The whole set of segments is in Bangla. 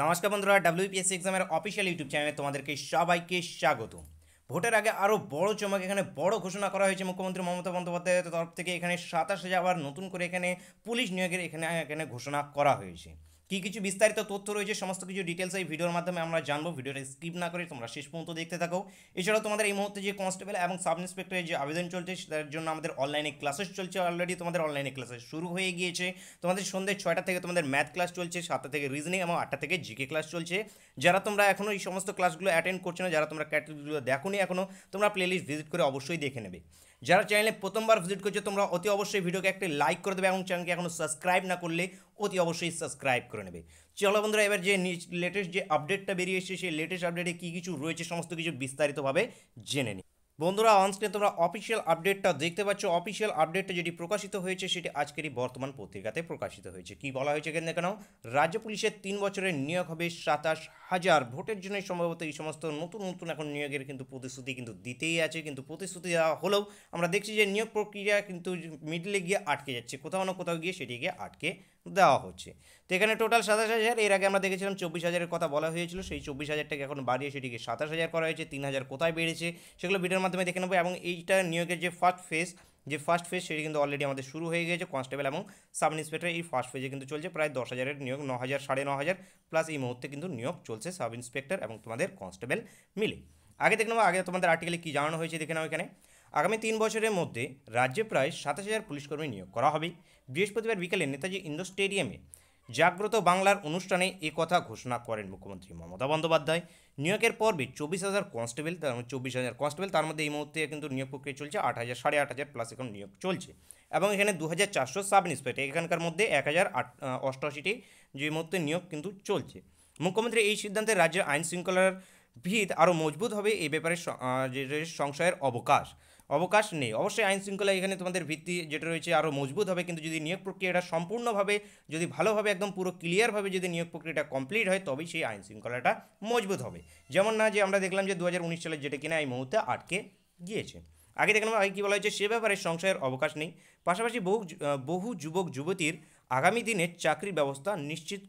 নমস্কার বন্ধুরা ডাব্লিউপিএসসি এক্সামের অফিসিয়াল ইউটিউব চ্যানেলে তোমাদেরকে সবাইকে স্বাগত ভোটের আগে আরও বড় চমক এখানে বড় ঘোষণা করা হয়েছে মুখ্যমন্ত্রী মমতা বন্দ্যোপাধ্যায়ের তরফ থেকে এখানে সাতাশ হাজার আবার নতুন করে এখানে পুলিশ নিয়োগের এখানে এখানে ঘোষণা করা হয়েছে কী কিছু বিস্তারিত তথ্য রয়েছে সমস্ত কিছু ডিটেলস এই ভিডিওর মাধ্যমে আমরা জানবো ভিডিওটা স্কিপ না করে তোমরা শেষ পর্যন্ত দেখতে থাকো এছাড়াও তোমাদের এই মুহূর্তে যে কনস্টেবল এবং সাব ইন্সপেক্টরের যে আবেদন চলছে তার জন্য আমাদের অনলাইনে ক্লাসেস চলছে অলরেডি তোমাদের অনলাইনে ক্লাসেস শুরু হয়ে গিয়েছে তোমাদের সন্ধে ছয়টা থেকে তোমাদের ম্যাথ ক্লাস চলছে সাতটা থেকে রিজনিং এবং আটটা থেকে জিকে ক্লাস চলছে যারা তোমরা এখনও এই সমস্ত ক্লাসগুলো অ্যাটেন্ড করছো না যারা তোমরা ক্যাটাগরিগুলো দেখো এখনও তোমরা প্লেলিস্ট ভিজিট করে অবশ্যই দেখে নেবে যারা চ্যানেলে প্রথমবার ভিজিট করছো তোমরা অতি অবশ্যই ভিডিওকে একটি লাইক করে দেবে এবং চ্যানেলকে এখনও সাবস্ক্রাইব না করলে অতি অবশ্যই সাবস্ক্রাইব করে নেবে চলো বন্ধুরা এবার যে লেটেস্ট যে আপডেটটা বেরিয়ে এসেছে সেই লেটেস্ট আপডেটে কী কিছু রয়েছে সমস্ত কিছু বিস্তারিতভাবে জেনে নিই বন্ধুরা অনস্ক্রিনে তোমরা অফিসিয়াল আপডেটটা দেখতে পাচ্ছ অফিসিয়াল আপডেটটা যেটি প্রকাশিত হয়েছে সেটি আজকেরই বর্তমান পত্রিকাতে প্রকাশিত হয়েছে কি বলা হয়েছে কেন কেন রাজ্য পুলিশের তিন বছরের নিয়োগ হবে সাতাশ হাজার ভোটের জন্য সম্ভবত এই সমস্ত নতুন নতুন এখন নিয়োগের কিন্তু প্রতিশ্রুতি কিন্তু দিতেই আছে কিন্তু প্রতিশ্রুতি দেওয়া হলেও আমরা দেখছি যে নিয়োগ প্রক্রিয়া কিন্তু মিডলে গিয়ে আটকে যাচ্ছে কোথাও না কোথাও গিয়ে সেটি গিয়ে আটকে দেওয়া হচ্ছে তো এখানে টোটাল সাতাশ হাজার এর আগে আমরা দেখেছিলাম চব্বিশ হাজারের কথা বলা হয়েছিল সেই চব্বিশ হাজারটাকে এখন বাড়িয়ে সেটিকে সাতাশ হাজার করা হয়েছে তিন হাজার কোথায় বেড়েছে সেগুলো ভিডিওর মাধ্যমে দেখে নেবো এবং এইটা নিয়োগের যে ফার্স্ট ফেজ যে ফার্স্ট ফেজ সেটি কিন্তু অলরেডি আমাদের শুরু হয়ে গেছে কনস্টেবল এবং সাব ইন্সপেক্টর এই ফার্স্ট ফেজে কিন্তু চলছে প্রায় দশ হাজারের নিয়োগ ন হাজার সাড়ে ন হাজার প্লাস এই মুহূর্তে কিন্তু নিয়োগ চলছে সাব ইন্সপেক্টর এবং তোমাদের কনস্টেবল মিলে আগে দেখে নেবো আগে তোমাদের আর্টিকেলে কী জানানো হয়েছে দেখে নাও এখানে আগামী তিন বছরের মধ্যে রাজ্যে প্রায় সাতাশ হাজার পুলিশকর্মী নিয়োগ করা হবে বৃহস্পতিবার বিকেলে নেতাজি ইন্দোর স্টেডিয়ামে জাগ্রত বাংলার অনুষ্ঠানে এ কথা ঘোষণা করেন মুখ্যমন্ত্রী মমতা বন্দ্যোপাধ্যায় নিয়োগের পর্বে চব্বিশ হাজার কনস্টেবল তার মানে চব্বিশ হাজার কনস্টেবল তার মধ্যে এই মুহূর্তে কিন্তু নিয়োগ প্রক্রিয়া চলছে আট হাজার সাড়ে আট হাজার প্লাস এখন নিয়োগ চলছে এবং এখানে দু হাজার চারশো সাব ইন্সপেক্টর এখানকার মধ্যে এক হাজার আট অষ্টআশিটি যে মুহূর্তে নিয়োগ কিন্তু চলছে মুখ্যমন্ত্রী এই সিদ্ধান্তে রাজ্যের আইন শৃঙ্খলার ভিত আরও মজবুত হবে এই ব্যাপারে যে সংশয়ের অবকাশ অবকাশ নেই অবশ্যই আইন শৃঙ্খলা এখানে তোমাদের ভিত্তি যেটা রয়েছে আরও মজবুত হবে কিন্তু যদি নিয়োগ প্রক্রিয়াটা সম্পূর্ণভাবে যদি ভালোভাবে একদম পুরো ক্লিয়ারভাবে যদি নিয়োগ প্রক্রিয়াটা কমপ্লিট হয় তবেই সেই আইন শৃঙ্খলাটা মজবুত হবে যেমন না যে আমরা দেখলাম যে দু সালে যেটা কিনা এই মুহূর্তে আটকে গিয়েছে আগে দেখলাম আগে কী বলা হয়েছে সে ব্যাপারে সংশয়ের অবকাশ নেই পাশাপাশি বহু বহু যুবক যুবতীর আগামী দিনে চাকরির ব্যবস্থা নিশ্চিত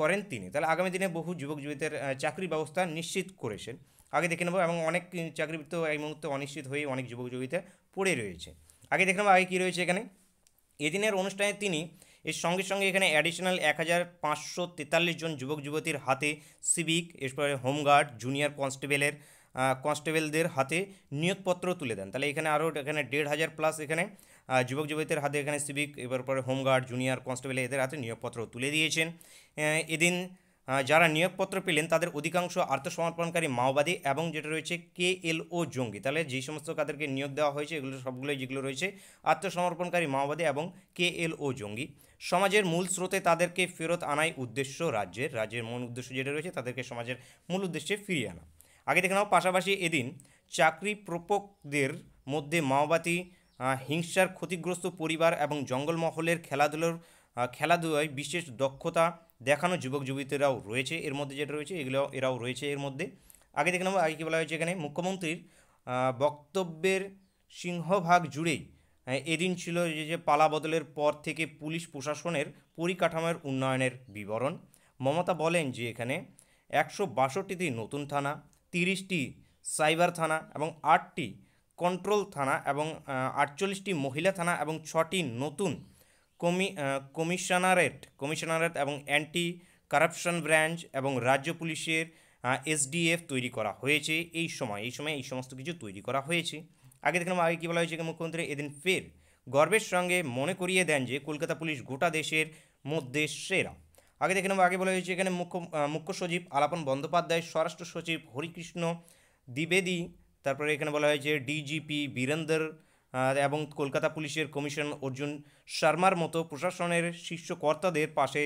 করেন তিনি তাহলে আগামী দিনে বহু যুবক যুবতীদের চাকরির ব্যবস্থা নিশ্চিত করেছেন আগে দেখে নেবো এবং অনেক চাকরিবৃত্ত এই মুহূর্তে অনিশ্চিত হয়ে অনেক যুবক যুবীতে পড়ে রয়েছে আগে দেখে নেবো আগে কী রয়েছে এখানে এদিনের অনুষ্ঠানে তিনি এর সঙ্গে সঙ্গে এখানে অ্যাডিশনাল এক হাজার পাঁচশো তেতাল্লিশ জন যুবক যুবতীর হাতে সিভিক এরপরে হোমগার্ড জুনিয়র কনস্টেবলের কনস্টেবলদের হাতে নিয়োগপত্র তুলে দেন তাহলে এখানে আরও এখানে দেড় হাজার প্লাস এখানে যুবক যুবতীর হাতে এখানে সিভিক এবার পরে হোমগার্ড জুনিয়র কনস্টেবল এদের হাতে নিয়োগপত্র তুলে দিয়েছেন এদিন যারা নিয়োগপত্র পেলেন তাদের অধিকাংশ আত্মসমর্পণকারী মাওবাদী এবং যেটা রয়েছে কে এল ও জঙ্গি তাহলে যেই সমস্ত কাদেরকে নিয়োগ দেওয়া হয়েছে এগুলো সবগুলোই যেগুলো রয়েছে আত্মসমর্পণকারী মাওবাদী এবং কে এল ও জঙ্গি সমাজের মূল স্রোতে তাদেরকে ফেরত আনাই উদ্দেশ্য রাজ্যের রাজ্যের মূল উদ্দেশ্য যেটা রয়েছে তাদেরকে সমাজের মূল উদ্দেশ্যে ফিরিয়ে আনা আগে দেখে নাও পাশাপাশি এদিন চাকরি প্রপকদের মধ্যে মাওবাদী হিংসার ক্ষতিগ্রস্ত পরিবার এবং জঙ্গলমহলের খেলাধুলোর খেলাধুলায় বিশেষ দক্ষতা দেখানো যুবক যুবতীরাও রয়েছে এর মধ্যে যেটা রয়েছে এগুলো এরাও রয়েছে এর মধ্যে আগে দেখে নেব আগে কী বলা হয়েছে এখানে মুখ্যমন্ত্রীর বক্তব্যের সিংহভাগ জুড়েই এদিন ছিল যে যে পালা বদলের পর থেকে পুলিশ প্রশাসনের পরিকাঠামোর উন্নয়নের বিবরণ মমতা বলেন যে এখানে একশো বাষট্টিটি নতুন থানা তিরিশটি সাইবার থানা এবং আটটি কন্ট্রোল থানা এবং আটচল্লিশটি মহিলা থানা এবং ছটি নতুন কমি কমিশনারেট কমিশনারেট এবং অ্যান্টি কারাপশন ব্রাঞ্চ এবং রাজ্য পুলিশের এসডিএফ তৈরি করা হয়েছে এই সময় এই সময় এই সমস্ত কিছু তৈরি করা হয়েছে আগে দেখলাম আগে কী বলা হয়েছে মুখ্যমন্ত্রী এদিন ফের গর্বের সঙ্গে মনে করিয়ে দেন যে কলকাতা পুলিশ গোটা দেশের মধ্যে সেরা আগে দেখে নেব আগে বলা হয়েছে এখানে মুখ্য মুখ্য সচিব আলাপন বন্দ্যোপাধ্যায় স্বরাষ্ট্র সচিব হরিকৃষ্ণ দ্বিবেদী তারপরে এখানে বলা হয়েছে ডিজিপি বীরেন্দর এবং কলকাতা পুলিশের কমিশন অর্জুন শর্মার মতো প্রশাসনের শীর্ষ কর্তাদের পাশে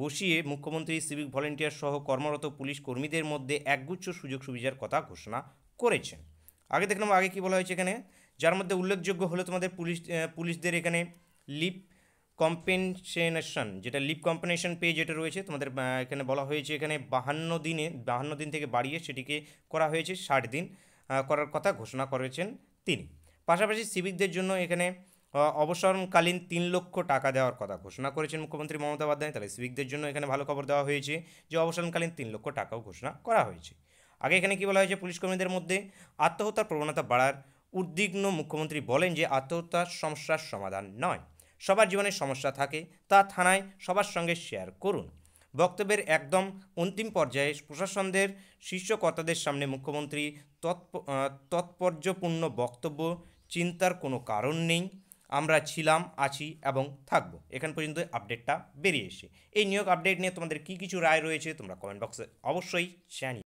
বসিয়ে মুখ্যমন্ত্রী সিভিক ভলেন্টিয়ার সহ কর্মরত পুলিশ কর্মীদের মধ্যে একগুচ্ছ সুযোগ সুবিধার কথা ঘোষণা করেছেন আগে দেখলাম আগে কি বলা হয়েছে এখানে যার মধ্যে উল্লেখযোগ্য হলো তোমাদের পুলিশ পুলিশদের এখানে লিপ কম্পেনসেনেশন যেটা লিপ কম্পেনেশন পে যেটা রয়েছে তোমাদের এখানে বলা হয়েছে এখানে বাহান্ন দিনে বাহান্ন দিন থেকে বাড়িয়ে সেটিকে করা হয়েছে ষাট দিন করার কথা ঘোষণা করেছেন তিনি পাশাপাশি সিভিকদের জন্য এখানে অবসরকালীন তিন লক্ষ টাকা দেওয়ার কথা ঘোষণা করেছেন মুখ্যমন্ত্রী মমতা বন্দ্যোপাধ্যায় তাহলে সিভিকদের জন্য এখানে ভালো খবর দেওয়া হয়েছে যে অবসরকালীন তিন লক্ষ টাকাও ঘোষণা করা হয়েছে আগে এখানে কী বলা হয়েছে পুলিশ কর্মীদের মধ্যে আত্মহত্যার প্রবণতা বাড়ার উদ্বিগ্ন মুখ্যমন্ত্রী বলেন যে আত্মহত্যার সমস্যার সমাধান নয় সবার জীবনে সমস্যা থাকে তা থানায় সবার সঙ্গে শেয়ার করুন বক্তব্যের একদম অন্তিম পর্যায়ে প্রশাসনদের শীর্ষ কর্তাদের সামনে মুখ্যমন্ত্রী তৎপর্যপূর্ণ বক্তব্য চিন্তার কোনো কারণ নেই আমরা ছিলাম আছি এবং থাকবো এখান পর্যন্ত আপডেটটা বেরিয়ে এসে এই নিয়োগ আপডেট নিয়ে তোমাদের কী কিছু রায় রয়েছে তোমরা কমেন্ট বক্সে অবশ্যই জানি